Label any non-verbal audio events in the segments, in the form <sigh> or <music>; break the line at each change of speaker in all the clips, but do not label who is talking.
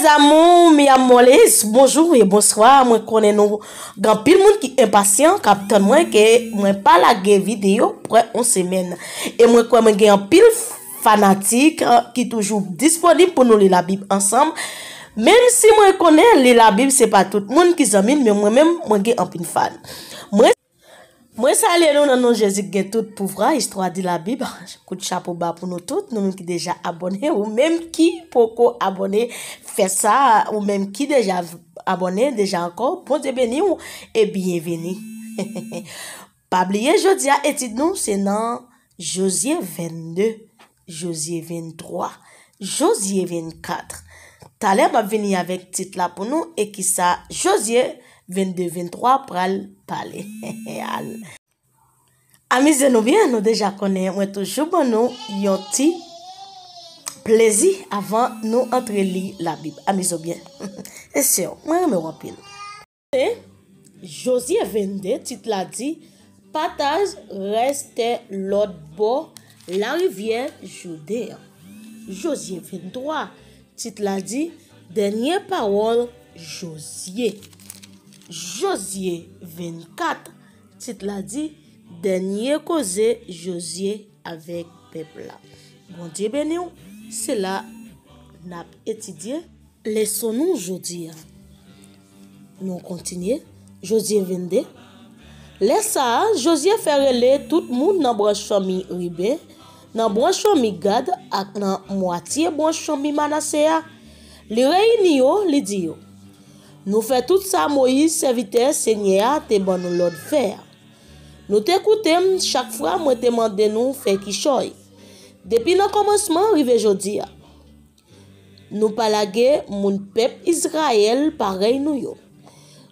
Azamon, miyamolez, bonjou e bonsoywa, mwen konen nou. Gan pil moun ki impasyan, kapten mwen ke mwen pala ge video pre on semen. E mwen konen mwen ge an pil fanatik ki toujou disponib pou nou li la bib ansam. Men si mwen konen li la bib se pa tout moun ki zamin, mwen mwen mwen ge an pil fan. Mwen salye nou nan nou jezik gen tout pouvra, istwa di la bib, koutchapou ba pou nou tout, nou mwen ki deja abone, ou mwen ki poko abone, fe sa, ou mwen ki deja abone, deja anko, ponte beni ou, e bienveni. Pabliye jodia etit nou, se nan Josie 22, Josie 23, Josie 24. Talè bap veni avèk tit la pou nou, e ki sa Josie, 22, 23, pral, pale, he, <laughs> he, al. Amize nou bien, nou deja kone, wè toujou bon nou, yoti, plezi, avan nou entre li la bib. Amize ou bien. <laughs> E se yo, mwen yon mè wapin. E, Josie 22, tit la di, pataj reste lot bo, la rivye jude. Josie 23, tit la di, denye parol Josie. Josye 24 Titla di Denye koze Josye avek pepla Gondye ben yo Sela nap etidye Leson nou Josye Nou kontinye Josye 22 Lesa Josye ferele Tout moun nan branschon mi ribe Nan branschon mi gad Ak nan mwatiye branschon mi manaseya Li rey ni yo Li di yo Nou fè tout sa Moïse evite se nye a te ban nou lòd fè a. Nou te koutem chak fwa mwen te mande nou fè kishoy. Depi nan komonsman rive jodi a. Nou palage moun pep Izrael parey nou yo.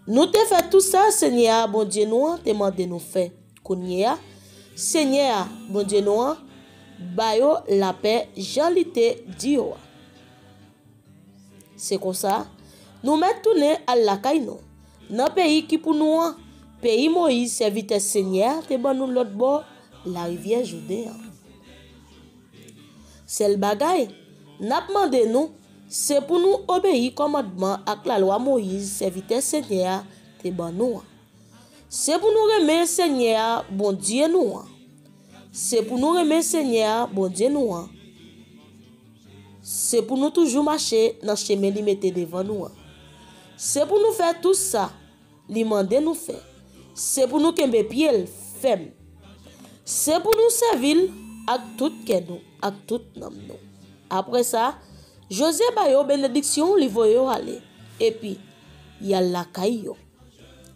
Nou te fè tout sa se nye a bon djenou a te mande nou fè kounye a. Se nye a bon djenou a bayo la pe jali te diyo a. Se kon sa. Nou men tounen al lakay nou. Nan peyi ki pou nou an, peyi Moïse se vitè sènyè te ban nou lòt bo, la rivè joudè an. Sel bagay, nan pman den nou, se pou nou obeyi komadman ak la lwa Moïse se vitè sènyè te ban nou an. Se pou nou remè sènyè bon diè nou an. Se pou nou remè sènyè bon diè nou an. Se pou nou toujou mache nan chèmen li metè devan nou an. Se pou nou fè tout sa, li mande nou fè. Se pou nou kembe pye l fem. Se pou nou se vil ak tout ken nou, ak tout nam nou. Apre sa, Jose bayo benediksyon li voyo ale. Epi, yal la kayo.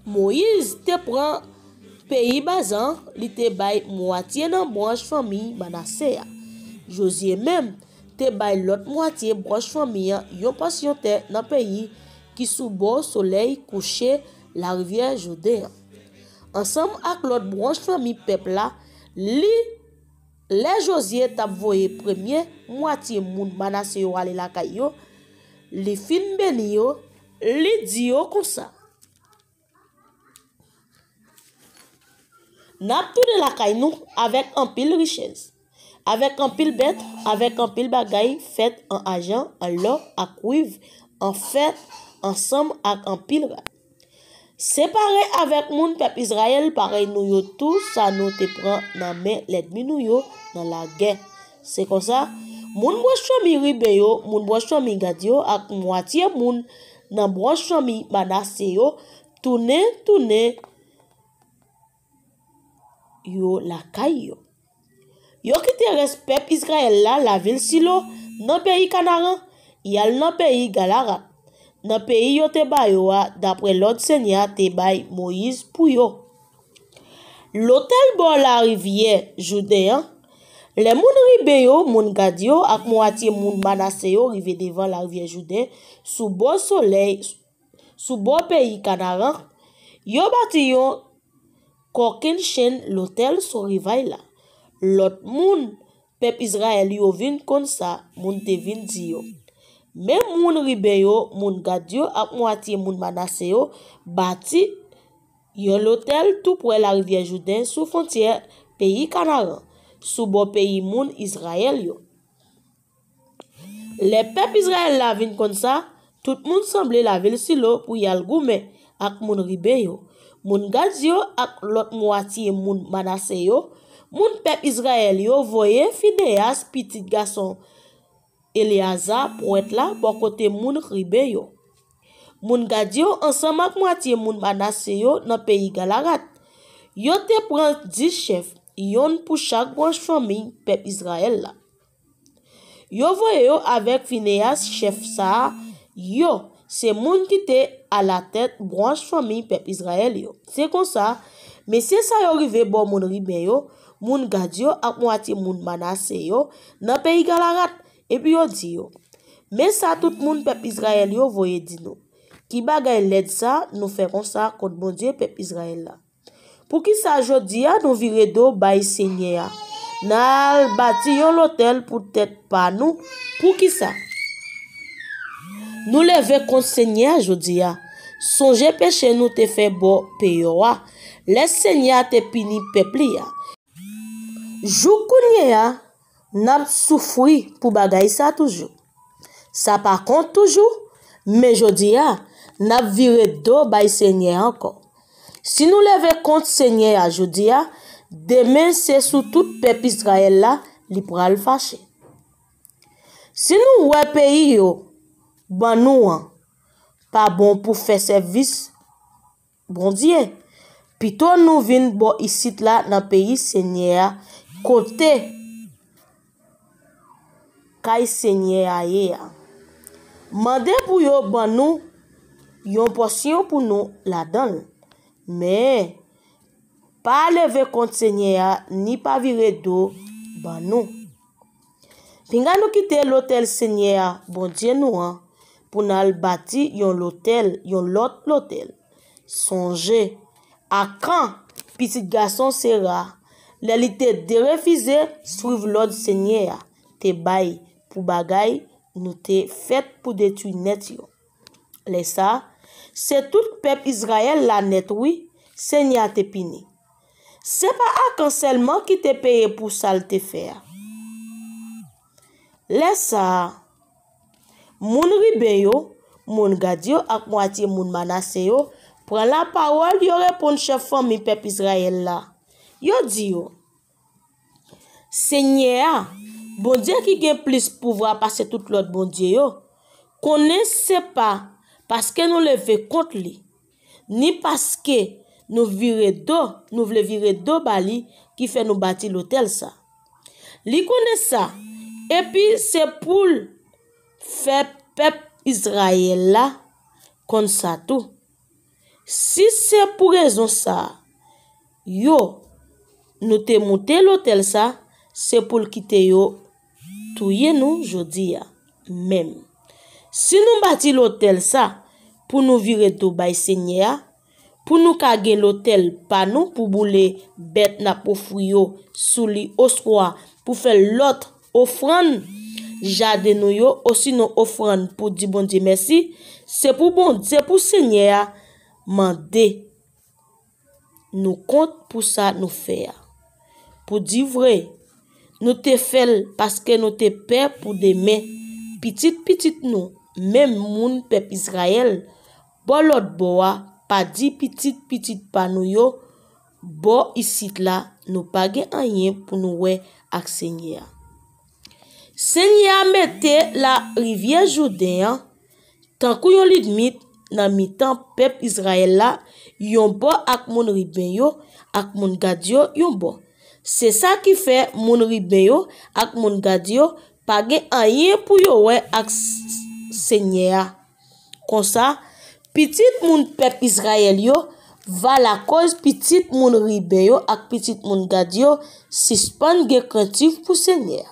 Moiz te pran peyi bazan li te bay moatiye nan branj fami manaseya. Jose men te bay lot moatiye branj fami yon pasyon te nan peyi Ki soubo, solei, kouche, la rivye jode. Ansem ak lot bronj fami pepla, li le josiye tab voye premye, mwati moun manase yo wale lakay yo, li fin ben yo, li di yo kousa. Napi de lakay nou, avek an pil richez. Avek an pil bet, avek an pil bagay, fet, an ajan, an lor, ak wiv, an fet, ansam ak an pil gwa. Separe avèk moun pep Izrael, pare nou yo tou sa nou te pran nan men ledmi nou yo nan la gen. Se kon sa, moun bwa shwami ribe yo, moun bwa shwami gadi yo, ak mwatiye moun nan bwa shwami manase yo, toune toune yo la kay yo. Yo ki te res pep Izrael la la vil si lo, nan peyi kanaran, yal nan peyi galarat. Na peyi yo te bay yo a, dapre lot senya, te bay Moïse Pouyo. L'otel bon la rivye jude, le moun ribe yo, moun gadi yo, ak mou ati moun manase yo, rivye devan la rivye jude, sou bo peyi kanara, yo bati yo, koken chen l'otel sou rivye la. Lot moun pep Izrael yo vin konsa, moun te vin ziyo. Men moun ribeyo moun gadyo ak mwati moun manaseyo bati yon lotel tout pou el ardiye juden sou fontyer peyi Kanara, sou bo peyi moun Izrael yo. Le pep Izrael la vin konsa, tout moun semble la vil silo pou yal gume ak moun ribeyo. Moun gadyo ak lot mwati moun manaseyo, moun pep Izrael yo voye fideyas pitit gason. Eliaza pou et la pou akote moun ribe yo. Moun gadi yo ansama ak mou ati moun manase yo nan peyi galarat. Yo te pran di chef yon pou chak branj fomin pep Izrael la. Yo voye yo avek Fineas chef sa yo se moun ki te ala tet branj fomin pep Izrael yo. Se kon sa, me se sa yo rive bo moun ribe yo, moun gadi yo ak mou ati moun manase yo nan peyi galarat. Ebi yo di yo. Me sa tout moun pep Izrael yo voye di nou. Ki bagay led sa, nou feron sa kod moun diye pep Izrael la. Pou ki sa jodi ya, nou vire do bayi senye ya. Nal bati yon lotel pou tet pa nou. Pou ki sa? Nou leve kon senye ya jodi ya. Sonje pe chen nou te fe bo pe yo wa. Le senye te pini pepli ya. Jou kounye ya. nap soufoui pou bagay sa toujou. Sa pa kont toujou, men jodi ya, nap vire do bay sènyè ankon. Si nou leve kont sènyè ya jodi ya, demen se sou tout pep Israel la, li pou al fache. Si nou wè peyi yo, ban nou an, pa bon pou fè servis, bon diye, pi to nou vin bo isit la nan peyi sènyè ya, kote, e, Kay sènyè a ye ya. Mandè pou yo ban nou, yon pòsyon pou nou la dan. Mè, pa aleve kont sènyè ya, ni pa vire do ban nou. Pingan nou kite lotel sènyè ya, bon djen nou an, pou nan albati yon lotel, yon lot lotel. Sonje, akran, pisit gason sèra, lè li te derefize, srouv lot sènyè ya, te bayi, pou bagay nou te fet pou detu net yo. Lesa, se tout pep Izrael la net wi, senya te pini. Se pa ak anselman ki te peye pou sal te fer. Lesa, moun ribe yo, moun gadi yo, ak mwati moun manase yo, pran la parol yo repon chafon mi pep Izrael la. Yo di yo, senya yo, Bondye ki gen plis pouwa pase tout lot bondye yo, kone se pa paske nou le ve kont li, ni paske nou vire do, nou vile vire do bali ki fe nou bati lotel sa. Li kone sa, epi se pou fe pep Izraye la, kon sa tou. Si se pou rezon sa, yo nou te moute lotel sa, Se pou l kite yo, touye nou jodi ya, mem. Si nou bati lotel sa, pou nou viretou bay senye ya, pou nou kage lotel, pa nou pou boule, bet na pou fuyo, souli, oswa, pou fe lot ofran, jade nou yo, osi nou ofran, pou di bon di mersi, se pou bon di, se pou senye ya, man de, nou kont pou sa nou fe ya. Pou di vre, pou di vre, Nou te fel paske nou te pe pou de men. Pitit-pitit nou, men moun pep Israel, bo lot bo wa, pa di pitit-pitit pa nou yo, bo isit la nou pa gen anyen pou nou we ak sènya. Sènya mette la rivye jodeyan, tankou yon lidmit nan mitan pep Israel la, yon bo ak moun riben yo, ak moun gadyo yon bo. Se sa ki fe moun ribeyo ak moun gadyo page anye pou yo we ak senye a. Kon sa, pitit moun pep Izrael yo va la koz pitit moun ribeyo ak pitit moun gadyo si span ge kretiv pou senye a.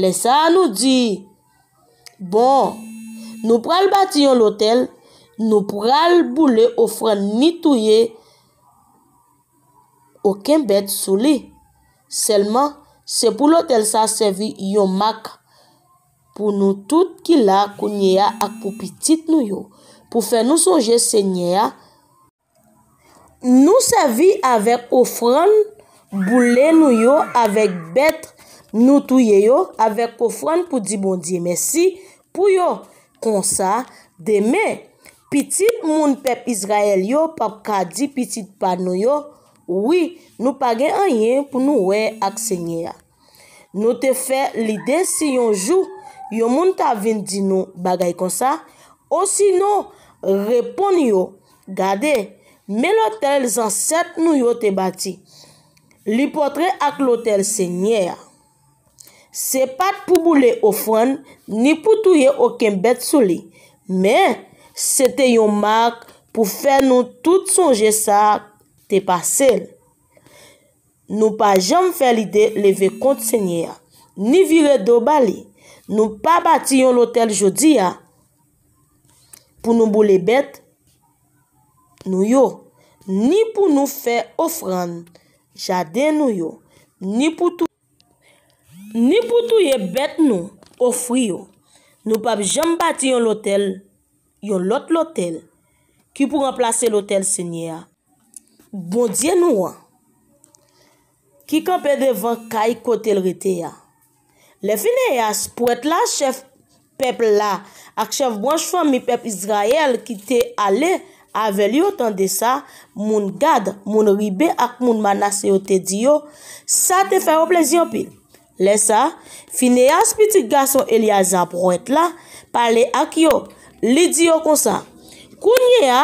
Le sa anou di, Bon, nou pral bati yon lotel, nou pral boule ofran ni touye o kenbet sou li. Selman, se pou lotel sa sevi yon mak pou nou tout ki la kou nye ya ak pou pitit nou yo. Pou fe nou sonje se nye ya. Nou sevi avek ofran, boule nou yo, avek bet, nou touye yo, avek ofran pou di bon diye mesi, pou yo konsa deme. Pitit moun pep Israel yo, pap kadi pitit pa nou yo. Ouwi, nou page an yen pou nou we ak se nye ya. Nou te fe lide si yon jou, yon moun ta vin di nou bagay kon sa, osi nou repon yo, gade, men lotel zan set nou yo te bati. Li potre ak lotel se nye ya. Se pat pou boule ofwen, ni pou touye okin bet sou li. Men, se te yon mak pou fe nou tout sonje sa, Te pa sel. Nou pa jom fe lide leve kont senye ya. Ni vire do bali. Nou pa bati yon lotel jodi ya. Pou nou boule bet. Nou yo. Ni pou nou fe ofran. Jade nou yo. Ni pou tou. Ni pou tou ye bet nou. Ofri yo. Nou pa jom bati yon lotel. Yon lotel. Ki pou remplace lotel senye ya. Bon diye nou an, ki kan pe devan kay kote l rete ya. Le finye yas, pou et la, chef pep la, ak chef branj fami pep Izrael, ki te ale, ave li yo tan de sa, moun gad, moun ribe, ak moun manase yo te diyo, sa te fè waplezyon pi. Le sa, finye yas, piti gason Eliaza pou et la, pale ak yo, li diyo konsa. Kounye ya,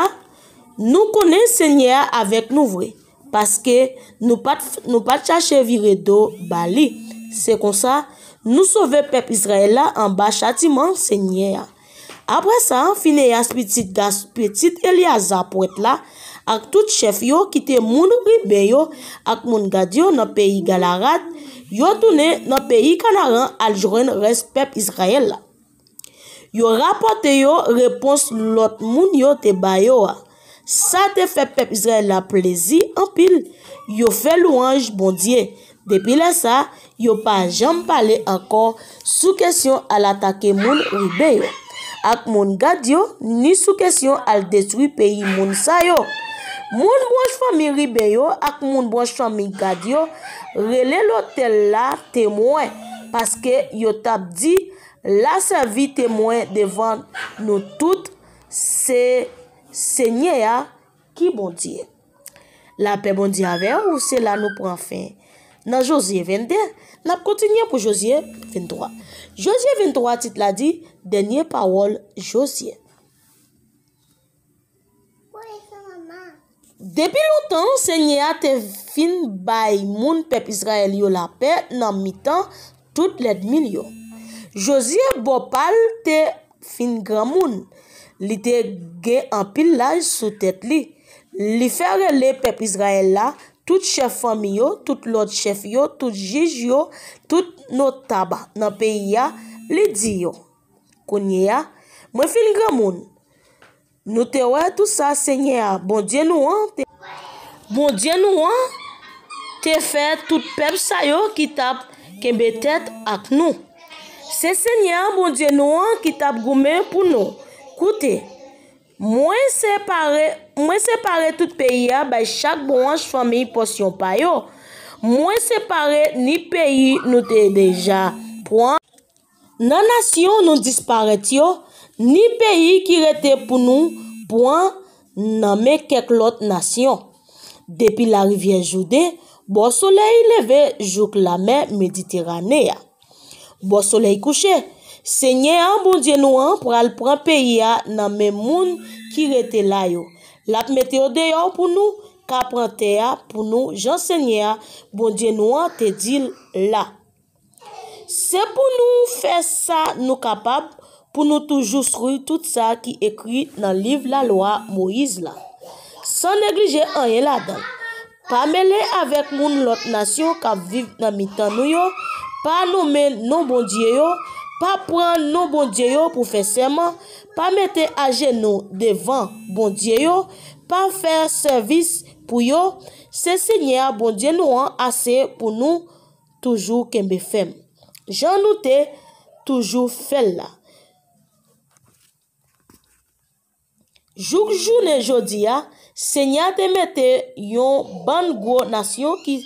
Nou konen se nye ya avek nou vre Paske nou pat chache vire do bali Se konsa nou sove pep Israel la An ba chati man se nye ya Apre sa finye yas petit gas petit Eliaza pou et la Ak tout chef yo kite moun ribe yo Ak moun gadyo nan peyi galarat Yo toune nan peyi kanaran Aljouren res pep Israel la Yo rapote yo repons lot moun yo te bayo wa ah. Sa te fe pep zre la plezi an pil. Yo fe louange bondye. Depi la sa, yo pa jom pale ankon sou kesyon al atake moun ribeyo. Ak moun gadyo, ni sou kesyon al detri peyi moun sayo. Moun branj fami ribeyo ak moun branj fami gadyo, relè lo tel la temwen. Paske yo tap di la sa vi temwen devan nou tout se... Se nye a ki bondi e. La pe bondi a ver ou se la nou pran fin. Nan Josie 22, nan kontinye pou Josie 23. Josie 23 titla di, denye pawol Josie. Depi loutan, se nye a te fin bay moun pep Israel yo la pe nan mitan tout ledmil yo. Josie bopal te fin gram moun. Li te ge an pil laj sou tet li Li fere le pep Izrael la Tout chef fami yo Tout lot chef yo Tout jiji yo Tout not taba nan peyi ya Li di yo Kounye ya Mwen fin gramoun Nou te wè tout sa senye ya Bon dien bon nou an Te fè tout pep sa yo Ki tap kembe tet ak nou Se senye ya Bon dien nou an Ki tap gome pou nou Koute, mwen separe tout peyi ya bay chak branj fami yi posyon payo. Mwen separe ni peyi nou te deja pouan nanasyon nou disparetyo. Ni peyi ki rete pou nou pouan nanme keklot nasyon. Depi la rivyen jude, bo sole yi leve jok la me meditirane ya. Bo sole yi kouche. Se nye an bondye nou an pou al pran peyi ya nan men moun ki rete la bon yo. Lat meteo de yo pou nou ka pran te ya pou nou jan se nye ya bondye nou an te dil la. Se pou nou fe sa nou kapab pou nou toujou srouy tout sa ki ekri nan liv la loa Moiz la. San neglije an ye la dan. Pa mele avèk moun lot nasyon ka viv nan mitan nou yo. Pa nou men nou bondye yo. pa pran nou bondye yo pou fe seman, pa mette aje nou devan bondye yo, pa fer servis pou yo, se se nye a bondye nou an ase pou nou toujou kembe fem. Jan nou te toujou fel la. Jouk jounen jodi ya, se nye a te mette yon ban gwo nasyon ki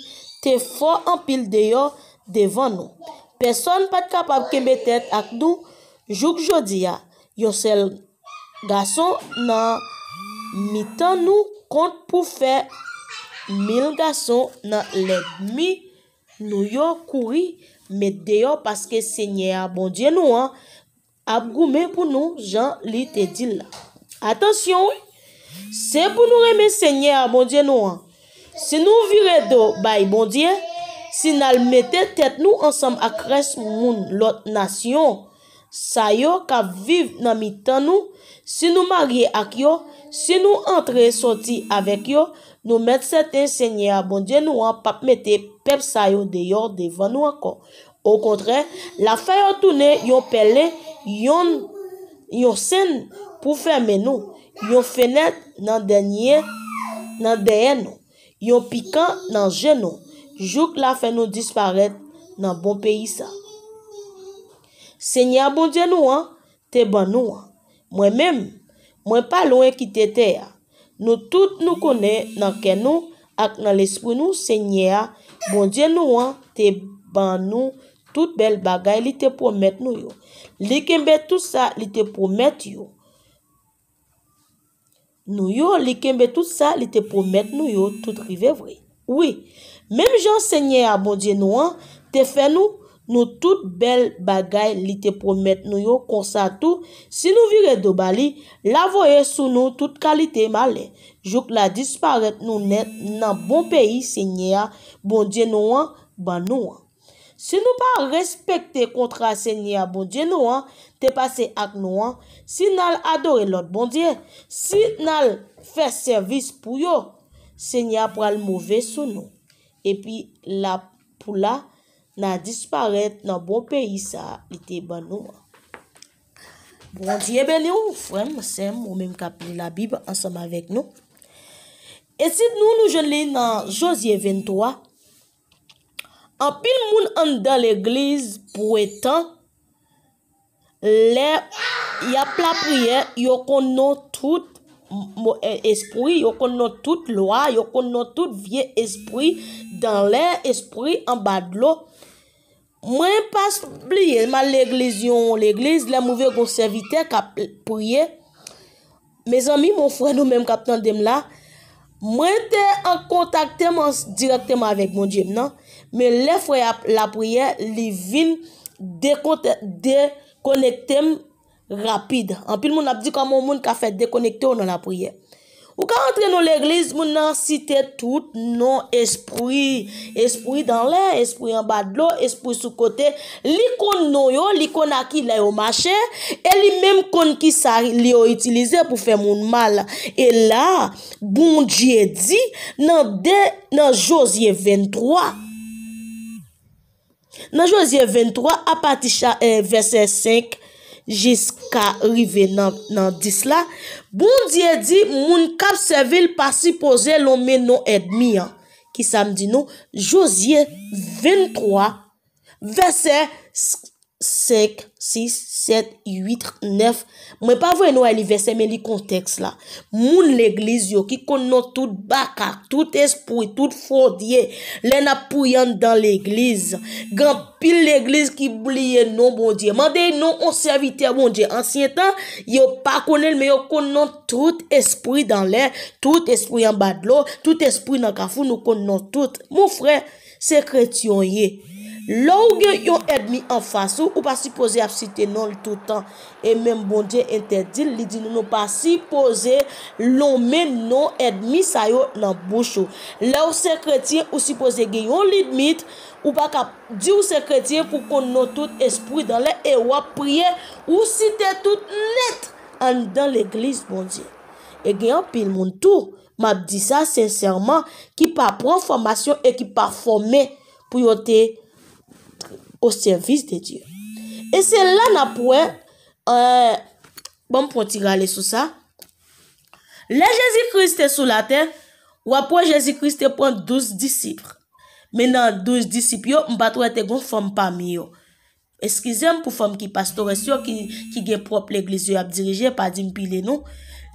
te fo ampil de yo devan nou. Peson pat kapab kemetet ak do, Jouk jodi ya, Yosel gason nan mitan nou kont pou fe, Mil gason nan ledmi nou yo kouri, Met deyo paske se nye a bondye nou an, Ab goumen pou nou jan li te dil la. Atensyon, Se pou nou reme se nye a bondye nou an, Se nou vire do bay bondye, si nal mette tet nou ansam ak res moun lot nasyon, sa yo ka viv nan mi tan nou, si nou magye ak yo, si nou antre soti avek yo, nou mette sete se nye a bondye nou an pap mette pep sa yo de yo devan nou akon. Ou kontre, la fayotoune yon pele yon sen pou ferme nou, yon fenet nan denye nan deye nou, yon pika nan jen nou, Jouk la fè nou disparèt nan bon peyi sa. Senya bon diè nou an, te ban nou an. Mwen mèm, mwen pa louen ki te te ya. Nou tout nou konè nan ken nou ak nan l'espri nou. Senya bon diè nou an, te ban nou. Tout bel bagay li te promet nou yo. Li kembe tout sa, li te promet yo. Nou yo, li kembe tout sa, li te promet nou yo. Tout rive vre. Ouye. Mem jan sè nye a bondye nou an, te fè nou nou tout bel bagay li te promet nou yo konsa tou. Si nou vire do bali, la voye sou nou tout kalite male. Jouk la disparet nou net nan bon peyi sè nye a bondye nou an ban nou an. Si nou pa respekte kontra sè nye a bondye nou an, te pase ak nou an. Si nal adore lot bondye, si nal fè servis pou yo, sè nye a pral mouve sou nou. epi la pou la na disparet nan bo peyi sa ite ban nou bon diye ben nou frem sem ou men kapil la bib ansam avek nou et si nou nou jenle nan Josie 23 apil moun an dan l'eglize pou etan le yap la priye yo konon tout e, esproui, yo konon tout loa yo konon tout vie esproui dan non? le espri an bad lo. Mwen pas pliye ma leglizyon, legliz, la mouve gonservite kap pliye. Me zami, mwen fwe nou men kap tan dem la, mwen de an kontakte mwen direkte mwen avik moun jim nan, me le fwe la pliye, li vin dekonekte m rapide. An pil moun ap di kwa moun moun ka fwe dekonekte ou nan la pliye. Ou ka antre nou l'eglizm nou nan site tout nou espri. Espri dan len, espri an badlo, espri sou kote. Li kon nou yo, li kon aki la yo mache. E li menm kon ki sa li yo itilize pou fe moun mal. E la, bon diye di nan Josie 23. Nan Josie 23, apati verse 5. Jiska rive nan dis la. Bondye di moun kap se vil pasipoze lome nou edmi an. Ki sa mdi nou. Josye 23. Vesey. 5, 6, 7, 8, 9 Mwen pa vwen nou alivese men li konteks la Moun l'eglis yo ki konon tout baka Tout espri, tout fodye Len apuyan dan l'eglis Gan pil l'eglis ki blye non bondye Mwen dey non oservite a bondye Ansyen tan, yo pa konel Men yo konon tout espri dan len Tout espri an badlo Tout espri nan gafou nou konon tout Moun fre, se kretyon ye Non bon la ou gen yon edmi an fasou ou pa sipoze ap site non l toutan. E men bon diye entedil li di nou non pa sipoze loun men non edmi sayo nan bouchou. La ou sekretye ou sipoze gen yon lidmit ou pa ka di ou sekretye pou kon nou tout espri dan le e wap priye ou site tout net an dan l eglise bon diye. E gen yon pil moun tou ma di sa sensèrman ki pa pran formasyon e ki pa fome pou yote yon. Euh, bon, ou servis de Diyo. E se la na pouen, bon pou ti gale sou sa, la Jezi Kriste sou la ten, wapouen Jezi Kriste pouen 12 disipre. Men nan 12 disipre yo, mbato ete goun fom pa mi yo. Eskize m pou fom ki pastores yo, ki gen prop l'Eglise yo ap dirije, pa di mpile nou.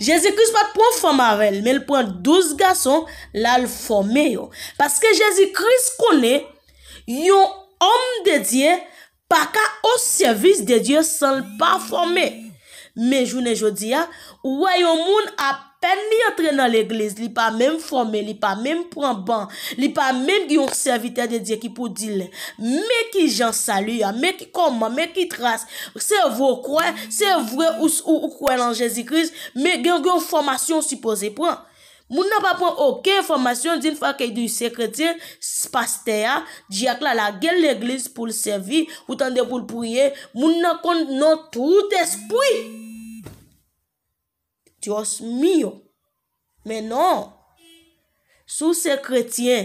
Jezi Kriste pat pouen fom avèl, men l pouen 12 gason la l'fom me yo. Paske Jezi Kriste konè, yon, Om de Diyen, paka ou servis de Diyen san l pa formé. Me jounen jodi ya, wè yon moun apen li atre nan l eglèz, li pa mèm formé, li pa mèm pran ban, li pa mèm gen yon serviter de Diyen ki pou dile. Me ki jan salu ya, me ki koman, me ki tras, se vwè ou kwen, se vwè ou kwen nan Jezikris, me gen gen yon formasyon sipose pran. Moun nan pa pon okè informasyon Din fwa kèy di yu sekretye Spaste ya Diyak la la gen l'eglis pou l'sevi Ou tande pou l'pouye Moun nan kon nan tout espoui Diyos mi yo Menon Sou sekretye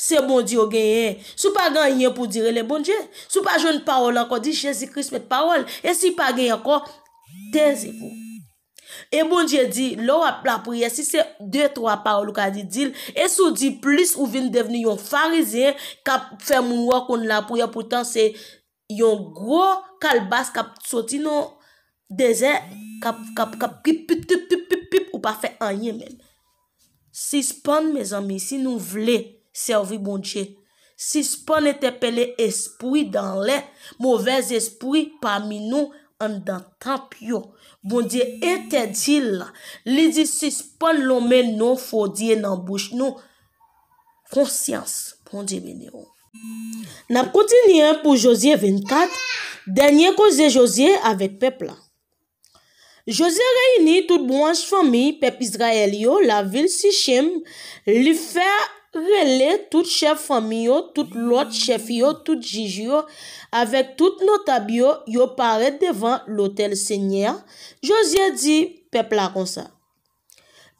Se bon diyo genye Sou pa gen yon pou dire le bon diye Sou pa joun parol anko di jesikris met parol E si pa gen yon anko Tenzi pou E mounje bon di, lor ap la pouye, si se 2-3 pa ou lou ka di dil, e sou di plis ou vin deveni yon farize, kap fè moun wakoun la pouye, pou tan se yon gro kalbase kap soti nou dezen, kap kap kap pip pip pip pip pip, ou pa fè anye men. Si spon, me zanmi, si nou vle, servik mounche, bon si spon ete pele espoui dan le, mouvez espoui, pa minou, an dan kap yo, bon di etedil la, li di sis pa lomen non fodye nan bouch, non konsyans, pon di bine yo. Nap kontinye pou Josie 24, denye koze Josie avèk pepla. Josie reyini tout bouanj fami, pep Israel yo, la vil si shem, li fè a, rele tout chef fami yo, tout lot chef yo, tout jij yo, avek tout notab yo, yo paret devan lotel senye a, jo zye di pep la kon sa.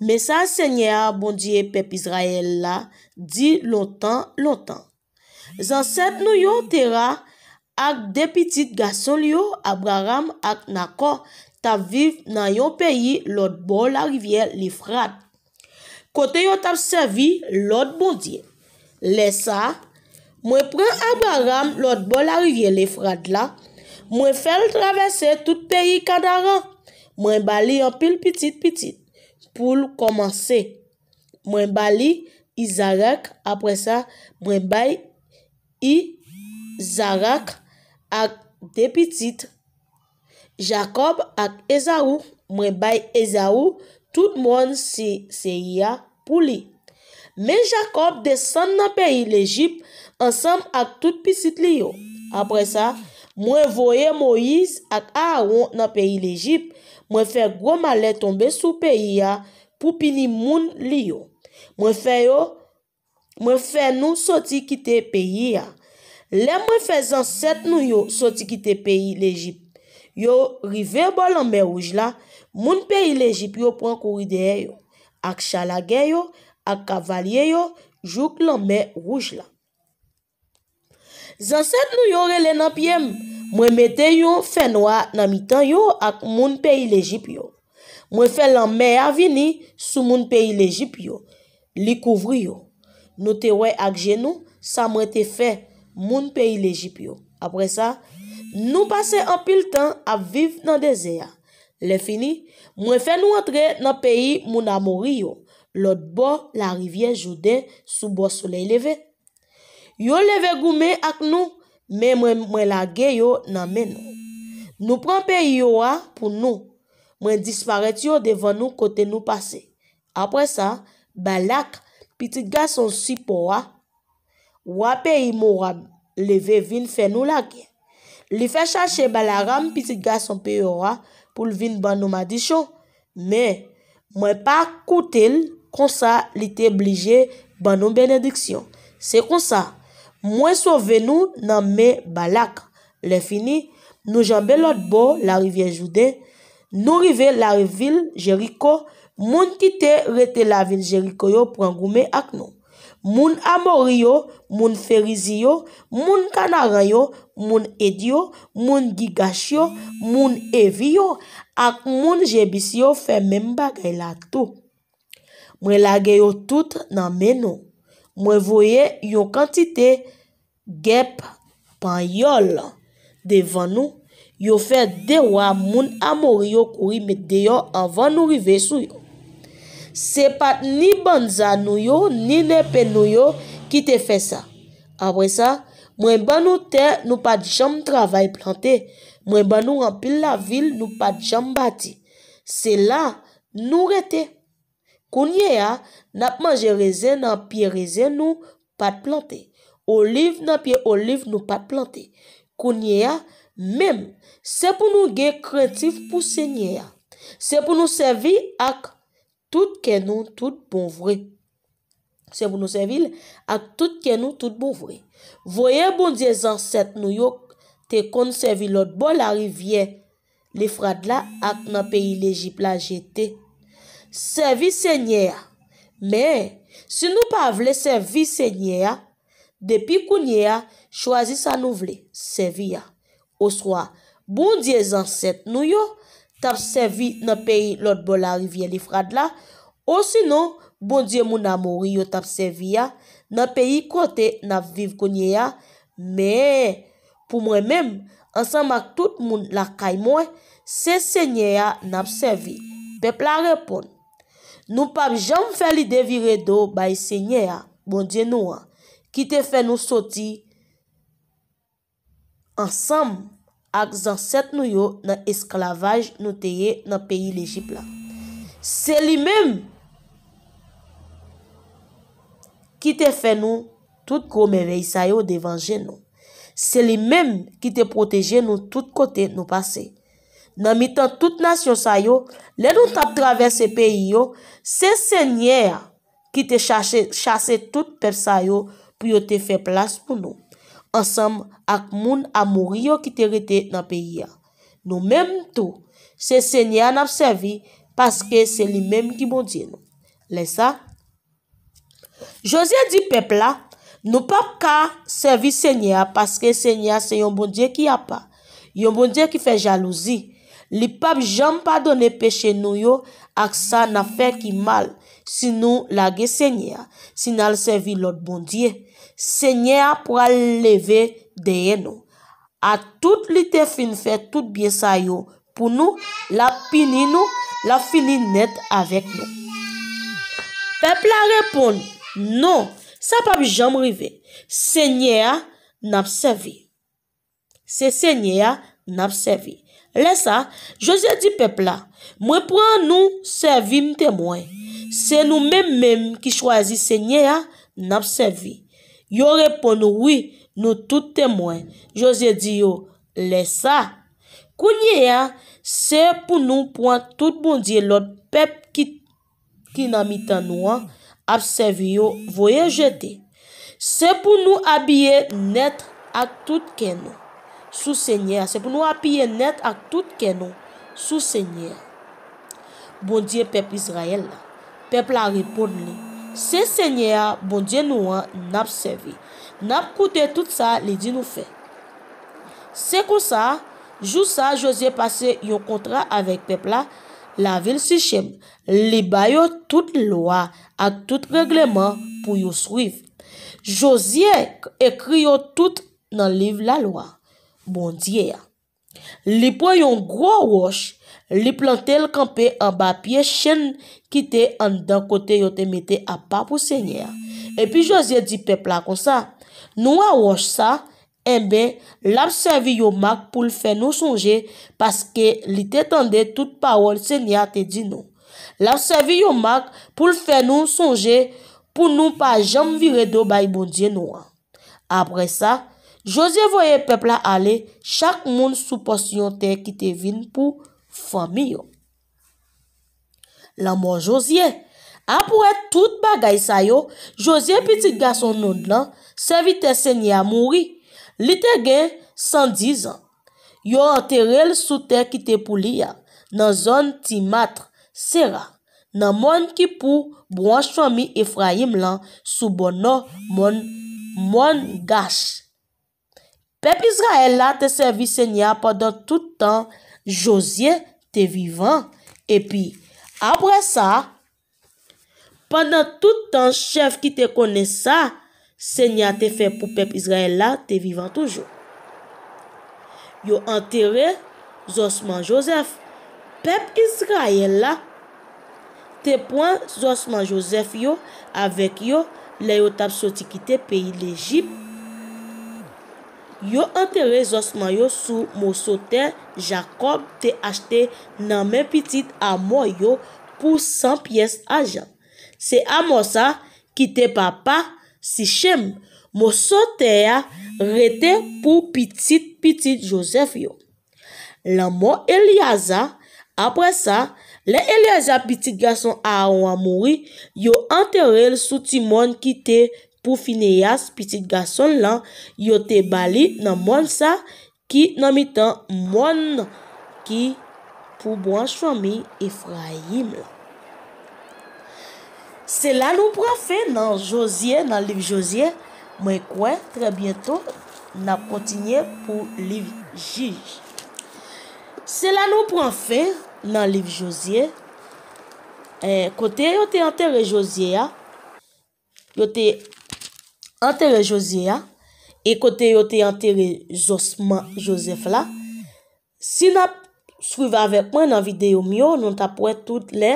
Mesa senye a, bondye pep Izrael la, di lontan, lontan. Zanset nou yo tera, ak depitit gasol yo, Abraham ak nako ta viv nan yon peyi lot bol la rivye li frat. Kote yon tap servi lòd bondye. Lè sa, mwen pren Abraham lòd bol a rivye lè fwad la. Mwen fel travese tout teyi kadaran. Mwen bali yon pil pitit pitit pou lòl komanse. Mwen bali Izarak. Apre sa, mwen bay Izarak ak depitit. Jacob ak Ezaru. Mwen bay Ezaru. Tout moun se se ya pou li. Men Jacob desen nan peyi l'Egypt ansam ak tout pisit li yo. Apre sa, mwen voye Moïse ak Aaron nan peyi l'Egypt mwen fe gwo male tombe sou peyi ya pou pini moun li yo. Mwen fe yo, mwen fe nou soti kite peyi ya. Le mwen fe zan set nou yo soti kite peyi l'Egypt. Yo rive bolanbe ouj la Moun peyi lejip yo pran kourideye yo, ak chalage yo, ak kavalyye yo, jok lanme ruj la. Zanset nou yore le nanpiyem, mwen metey yo fenwa nanmitan yo ak moun peyi lejip yo. Mwen fe lanme avini sou moun peyi lejip yo, li kouvri yo. Nou tewe ak jenou, sa mwen te fe moun peyi lejip yo. Apre sa, nou pase an pil tan ap viv nan dezea. Le fini, mwen fè nou antre nan peyi moun a mori yo, lot bo la rivye jode sou bo solei leve. Yo leve goume ak nou, men mwen lage yo nan men nou. Nou pran peyi yo a pou nou, mwen dispareti yo devan nou kote nou pase. Apre sa, balak, piti gason sipo a, wap peyi mou ram leve vin fè nou lage. Li fè chache bala ram piti gason peyi yo a, pou l vin ban nou madishon. Me, mwen pa koutel konsa li te blije ban nou benediksyon. Se konsa, mwen so venou nan me balak. Le fini, nou jan belot bo la rivye jouden, nou rive la rivil jeriko, mwen kite rete la vin jerikoyo prangoume ak nou. Moun amoryo, moun ferizyo, moun kanaranyo, moun edyo, moun gigasyo, moun eviyo ak moun jebisyo fe men bagay la tou. Mwen lage yo tout nan men nou. Mwen voye yo kantite gep pan yol devan nou. Yo fe dewa moun amoryo kuri met deyo avan nou rive sou yo. Se pat ni banza nou yo, ni nepe nou yo, ki te fe sa. Apre sa, mwen ban nou ter, nou pat jam travay plante. Mwen ban nou rampil la vil, nou pat jam bati. Se la, nou rete. Kounye ya, nap manje rezen nan pi rezen nou, pat plante. Olive nan pi olive nou pat plante. Kounye ya, menm, se pou nou ge kreatif pou se nye ya. Se pou nou servi ak. Tout ken nou, tout bon vre. Se bon nou se vil, ak tout ken nou, tout bon vre. Voye bon diye zanset nou yo, te kon se vilot bol a rivye. Li frad la, ak nan peyi leji plage te. Se vil se nye ya. Me, se nou pa vle se vil se nye ya, depi kounye ya, chwazi sa nou vle. Se vil ya. Oso a, bon diye zanset nou yo, tap sevi nan peyi lot bol la rivye li frad la, o sino, bon diye moun nan mori yo tap sevi ya, nan peyi kote nan viv kounye ya, me, pou mwen men, ansan mak tout moun la kay mwen, se se nye ya nan sevi. Pepla repon, nou pap jam fe li devire do bay se nye ya, bon diye nou an, ki te fe nou soti, ansan mwen, ak zanset nou yo nan esklavaj nou teye nan peyi legib la. Se li mem ki te fè nou tout kou mevey sa yo devanje nou. Se li mem ki te proteje nou tout kote nou pase. Nan mitan tout nasyon sa yo, le nou tap traves se peyi yo, se se nye ya ki te chase tout per sa yo pou yo te fè plas pou nou. ansam ak moun a mouri yo ki terite nan peyi ya. Nou menm tou, se sènyan ap sèvi paske sè li menm ki bondye nou. Lè sa? Josè di pepla, nou pap ka sèvi sènyan paske sènyan sè yon bondye ki ap pa. Yon bondye ki fè jalouzi. Li pap jam pa donè peche nou yo ak sa nan fè ki mal si nou lage sènyan si nan lè sèvi lòt bondye nou. Se nye a pou al leve deye nou. A tout li te fin fè tout bie sa yo. Pou nou la pini nou, la fini net avèk nou. Pepla repon nou. Sa pa bi jom rive. Se nye a nap sevi. Se se nye a nap sevi. Lè sa, jose di pepla. Mwen pou an nou sevi mte mwen. Se nou mèm mèm ki chwazi se nye a nap sevi. Yo repon nou, Oui, nou tout temwen. Jose di yo, Lesa, Kounye ya, Se pou nou pwant tout bondye lòd pep ki nan mitan nou an, Apservi yo, Voye jede. Se pou nou apiye net ak tout kenon, Sou senye, Se pou nou apiye net ak tout kenon, Sou senye, Bondye pep Israel, Pep la repon nou, Se se nye a, bondye nou an, nap sevi. Nap koute tout sa, li di nou fe. Se kon sa, jou sa, Josie pase yon kontra avek pepla la vil si shem. Li bayo tout lwa ak tout regleman pou yon swif. Josie ekrio tout nan liv la lwa. Bondye a. Li pou yon gwa wosh, li plantel kampe an ba piye chen ki te an dan kote yo te mete ap pa pou senye a. E Epi Josie di pepla kon sa. Nou a wosh sa, enbe, la psevi yo mak pou l fe nou sonje paske li te tende tout pa wole senye a te di nou. La psevi yo mak pou l fe nou sonje pou nou pa jam vire do bayi bondye nou an. Apre sa, Josye voye pepla ale, chak moun sou posyon te ki te vin pou fami yo. Lan moun Josye, apou et tout bagay sayo, Josye piti gason nou dlan, sevi te senye a mouri. Li te gen 110 an. Yo anter el sou te ki te pou li ya nan zon ti matre sera nan moun ki pou branj fami Efraim lan sou bono moun gash. Pep Izraela te servi Senya pandan toutan Josye te vivan epi apre sa pandan toutan chef ki te kone sa Senya te fe pou Pep Izraela te vivan toujou yo anterre Zosman Josef Pep Izraela te pon Zosman Josef yo avek yo le yo tap soti ki te peyi l'Egypte Yo entere zosman yo sou mou sote Jacob te achte nan men pitit amon yo pou 100 piyes ajan. Se amon sa, kite papa, si shem, mou sote ya rete pou pitit pitit Joseph yo. Lan mou Eliaza, apre sa, le Eliaza pitit gason a anwa mouri, yo entere sou timon kite Jacob. pou finye yas pitit gason lan, yote bali nan moun sa, ki nan mitan moun, ki pou moun chwami Efraim. Sela nou pran fe nan Josie, nan liv Josie, mwen kwen tre bieto, nan kontinye pou liv J. Sela nou pran fe nan liv Josie, eh, kote yote anterre Josie ya, yote anterre, Antere Josie ya, e kote yo te antere Josman Josef la, si na souve avèk mwen nan videyo myo, nou ta pwè tout le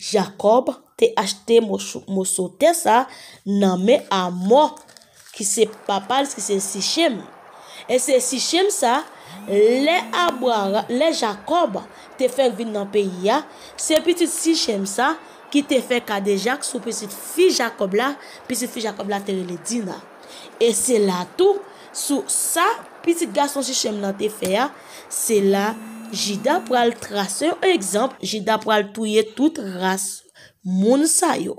Jakob te achte mwosote sa, nan me a mò ki se papal, ki se sishem. E se sishem sa, le Jakob te fèk vin nan peyi ya, se pwè ti sishem sa, ki te fe kade jak sou pisi fi Jakob la, pisi fi Jakob la teri le dina. E se la tou, sou sa pisi gasonsi chem nan te fe ya, se la jida pral trase, e ekzamp, jida pral touye tout ras, moun sa yo.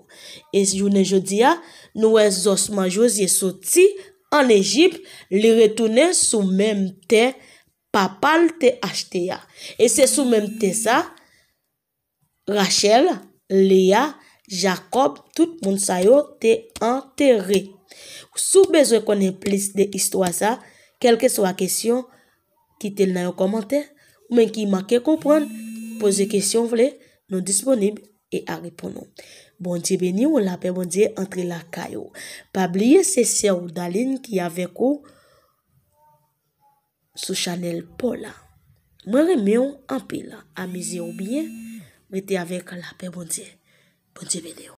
E si yon e jodi ya, nou e zosmanjouz ye sou ti, an Ejip, li retounen sou mem te, papal te achte ya. E se sou mem te sa, Rachel, Lea, Jacob, tout moun sayo te anteri. Sou bezwe konen plis de histwa sa, kelke swa kesyon, kitel nan yo komante, ou men ki maken kompran, pose kesyon vle, nou disponib e a ripon nou. Bondi beni ou la pe bondi entri la kayo. Pabliye se se ou dalin ki avek ou sou Chanel Paula. Mwen remyon anpe la. Amizi ou biye, Ve te ave kalap e bonje. Bonje videyo.